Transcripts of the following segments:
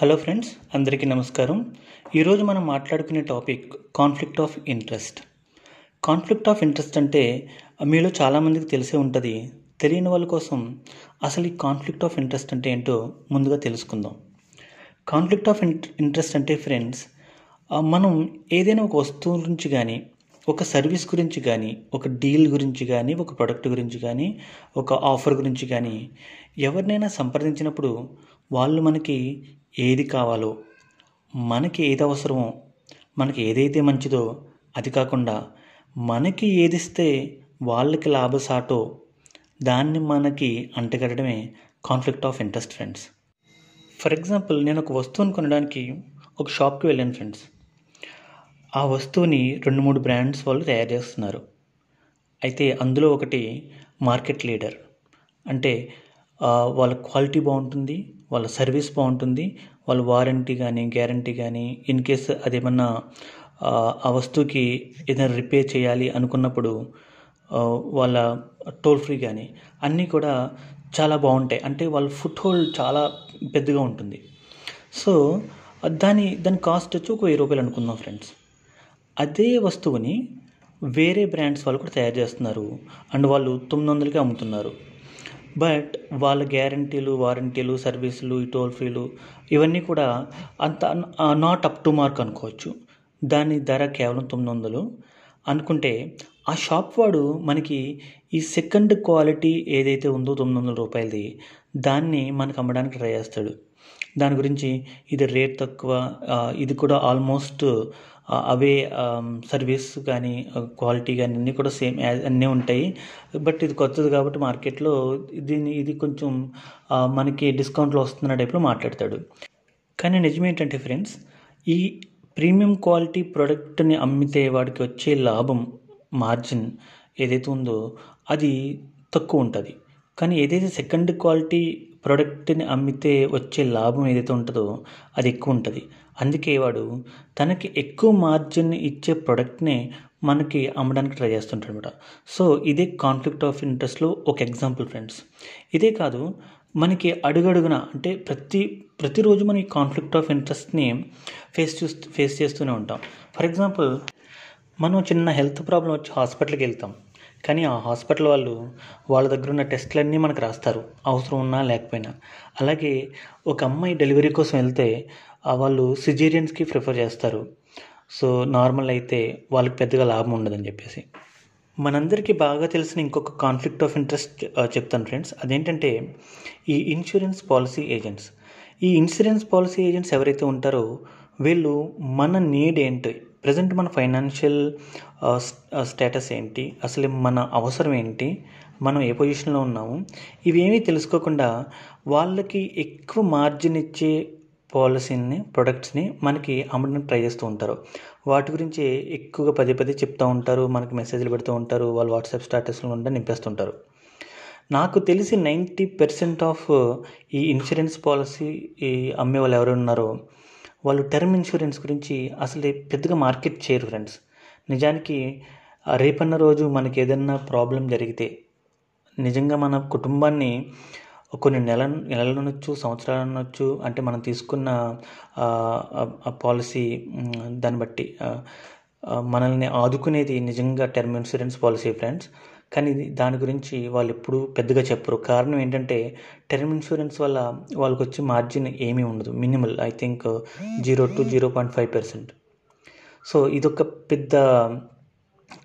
hello friends అందరికీ నమస్కారం ఈరోజు మనం మాట్లాడుకునే topic conflict of interest conflict of interest అంటే మీలో చాలామందికి తెలిసే ఉంటుంది తెలియని వాళ్ళ కోసం అసలు ఈ కాన్ఫ్లిక్ట్ ఆఫ్ ఇంట్రెస్ట్ అంటే ఏంటో ముందుగా తెలుసుకుందాం కాన్ఫ్లిక్ట్ ఆఫ్ ఇంట్రెస్ట్ అంటే ఫ్రెండ్స్ మనం ఏదైనా ఒక వస్తువు గురించి కానీ ఒక సర్వీస్ గురించి కానీ ఒక డీల్ గురించి కానీ ఒక ప్రొడక్ట్ గురించి కానీ ఒక ఆఫర్ గురించి కానీ ఎవరినైనా సంప్రదించినప్పుడు వాళ్ళు మనకి ఏది కావాలో మనకి ఏది అవసరమో మనకి ఏదైతే మంచిదో అది కాకుండా మనకి ఏదిస్తే వాళ్ళకి లాభసాటో దాన్ని మనకి అంటగడమే conflict of interest friends for example నేను ఒక వస్తువుని కొనడానికి ఒక షాప్కి వెళ్ళాను ఫ్రెండ్స్ ఆ వస్తువుని రెండు మూడు బ్రాండ్స్ వాళ్ళు తయారు చేస్తున్నారు అయితే అందులో ఒకటి మార్కెట్ లీడర్ అంటే వాళ్ళ క్వాలిటీ బాగుంటుంది వాళ్ళ సర్వీస్ బాగుంటుంది వాళ్ళ వారంటీ కానీ గ్యారంటీ కానీ ఇన్ కేస్ అదేమన్నా ఆ వస్తువుకి ఏదైనా రిపేర్ చేయాలి అనుకున్నప్పుడు వాళ్ళ టోల్ ఫ్రీ కానీ అన్నీ కూడా చాలా బాగుంటాయి అంటే వాళ్ళ ఫుట్ హోల్డ్ చాలా పెద్దగా ఉంటుంది సో దాని దాని కాస్ట్ వచ్చి ఒక వెయ్యి రూపాయలు అనుకుందాం ఫ్రెండ్స్ అదే వస్తువుని వేరే బ్రాండ్స్ వాళ్ళు కూడా తయారు చేస్తున్నారు అండ్ వాళ్ళు తొమ్మిది వందలకే అమ్ముతున్నారు బట్ వాళ్ళ గ్యారంటీలు వారంటీలు సర్వీసులు ఈ టోల్ ఫీలు ఇవన్నీ కూడా అంత నాట్ అప్ టు మార్క్ అనుకోవచ్చు దాని ధర కేవలం తొమ్మిది వందలు అనుకుంటే ఆ షాప్ వాడు మనకి ఈ సెకండ్ క్వాలిటీ ఏదైతే ఉందో తొమ్మిది వందల రూపాయలది దాన్ని మనకు అమ్మడానికి ట్రై చేస్తాడు దాని గురించి ఇది రేట్ తక్కువ ఇది కూడా ఆల్మోస్ట్ అవే సర్వీస్ కానీ క్వాలిటీ కానీ అన్నీ కూడా సేమ్ అన్నీ ఉంటాయి బట్ ఇది కొత్తది కాబట్టి మార్కెట్లో దీన్ని ఇది కొంచెం మనకి డిస్కౌంట్లో వస్తున్న టైప్లో మాట్లాడతాడు కానీ నిజమేంటంటే ఫ్రెండ్స్ ఈ ప్రీమియం క్వాలిటీ ప్రోడక్ట్ని అమ్మితే వాడికి వచ్చే లాభం మార్జిన్ ఏదైతే ఉందో అది తక్కువ ఉంటుంది కానీ ఏదైతే సెకండ్ క్వాలిటీ ప్రోడక్ట్ని అమ్మితే వచ్చే లాభం ఏదైతే ఉంటుందో అది ఎక్కువ ఉంటుంది అందుకే వాడు తనకి ఎక్కువ మార్జిన్ ఇచ్చే ప్రోడక్ట్నే మనకి అమ్మడానికి ట్రై చేస్తుంటాడు అనమాట సో ఇదే కాన్ఫ్లిక్ట్ ఆఫ్ ఇంట్రెస్ట్లో ఒక ఎగ్జాంపుల్ ఫ్రెండ్స్ ఇదే కాదు మనకి అడుగడుగున అంటే ప్రతి ప్రతిరోజు మనకి కాన్ఫ్లిక్ట్ ఆఫ్ ఇంట్రెస్ట్ని ఫేస్ చూస్తూ ఫేస్ చేస్తూనే ఉంటాం ఫర్ ఎగ్జాంపుల్ మనం చిన్న హెల్త్ ప్రాబ్లం వచ్చి హాస్పిటల్కి వెళ్తాం కానీ ఆ హాస్పిటల్ వాళ్ళు వాళ్ళ దగ్గర ఉన్న అన్నీ మనకు రాస్తారు అవసరం ఉన్నా లేకపోయినా అలాగే ఒక అమ్మాయి డెలివరీ కోసం వెళ్తే వాళ్ళు సిజేరియన్స్కి ప్రిఫర్ చేస్తారు సో నార్మల్ అయితే వాళ్ళకి పెద్దగా లాభం ఉండదని చెప్పేసి మనందరికీ బాగా తెలిసిన ఇంకొక కాన్ఫ్లిక్ట్ ఆఫ్ ఇంట్రెస్ట్ చెప్తాను ఫ్రెండ్స్ అదేంటంటే ఈ ఇన్సూరెన్స్ పాలసీ ఏజెంట్స్ ఈ ఇన్సూరెన్స్ పాలసీ ఏజెంట్స్ ఎవరైతే ఉంటారో వీళ్ళు మన నీడ్ ఏంటి ప్రజెంట్ మన ఫైనాన్షియల్ స్టేటస్ ఏంటి అసలు మన అవసరం ఏంటి మనం ఏ పొజిషన్లో ఉన్నాము ఇవేమీ తెలుసుకోకుండా వాళ్ళకి ఎక్కువ మార్జిన్ ఇచ్చే పాలసీని ప్రొడక్ట్స్ని మనకి అమ్మడానికి ట్రై చేస్తూ ఉంటారు వాటి గురించి ఎక్కువగా పదే పదే చెప్తూ ఉంటారు మనకి మెసేజ్లు పెడుతూ ఉంటారు వాళ్ళు వాట్సాప్ స్టాటస్లో ఉంటే నింపేస్తుంటారు నాకు తెలిసి నైంటీ పర్సెంట్ ఆఫ్ ఈ ఇన్సూరెన్స్ పాలసీ ఈ అమ్మే వాళ్ళు ఎవరు ఉన్నారో వాళ్ళు టర్మ్ ఇన్సూరెన్స్ గురించి అసలే పెద్దగా మార్కెట్ చేయరు ఫ్రెండ్స్ నిజానికి రేపన్న రోజు మనకి ఏదన్నా ప్రాబ్లం జరిగితే నిజంగా మన కుటుంబాన్ని కొన్ని నెల నెలలనొచ్చు సంవత్సరాలనొచ్చు అంటే మనం తీసుకున్న పాలసీ దాన్ని బట్టి మనల్ని ఆదుకునేది నిజంగా టర్మ్ ఇన్సూరెన్స్ పాలసీ ఫ్రెండ్స్ కానీ దాని గురించి వాళ్ళు ఎప్పుడూ పెద్దగా చెప్పరు కారణం ఏంటంటే టర్మ్ ఇన్సూరెన్స్ వల్ల వాళ్ళకి వచ్చే మార్జిన్ ఏమీ ఉండదు minimal I think zero to zero point five percent so ఇదొక పెద్ద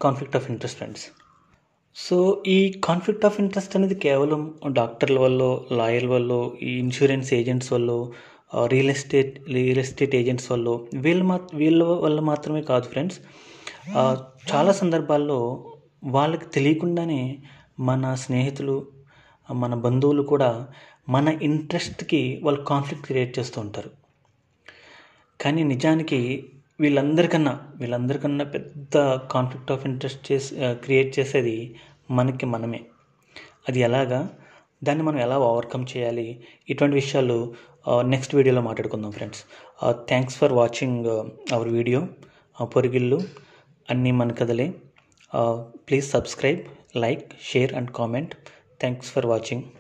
conflict of interest friends so ఈ కాన్ఫ్లిక్ట్ ఆఫ్ ఇంట్రెస్ట్ అనేది కేవలం డాక్టర్ల వల్ల లాయర్ల వల్ల ఈ ఇన్సూరెన్స్ ఏజెంట్స్ వల్ల real estate real estate agents వల్ల వీళ్ళ మా వీళ్ళ వల్ల మాత్రమే కాదు ఫ్రెండ్స్ చాలా సందర్భాల్లో వాళ్ళకి తెలియకుండానే మన స్నేహితులు మన బంధువులు కూడా మన ఇంట్రెస్ట్కి వాళ్ళు కాన్ఫ్లిక్ట్ క్రియేట్ చేస్తూ ఉంటారు కానీ నిజానికి వీళ్ళందరికన్నా వీళ్ళందరికన్నా పెద్ద కాన్ఫ్లిక్ట్ ఆఫ్ ఇంట్రెస్ట్ చేసే క్రియేట్ చేసేది మనకి మనమే అది ఎలాగా దాన్ని మనం ఎలా ఓవర్కమ్ చేయాలి ఇటువంటి విషయాలు నెక్స్ట్ వీడియోలో మాట్లాడుకుందాం friends thanks for watching our video పొరిగిళ్ళు అన్నీ మన కదలే Uh, please subscribe like share and comment thanks for watching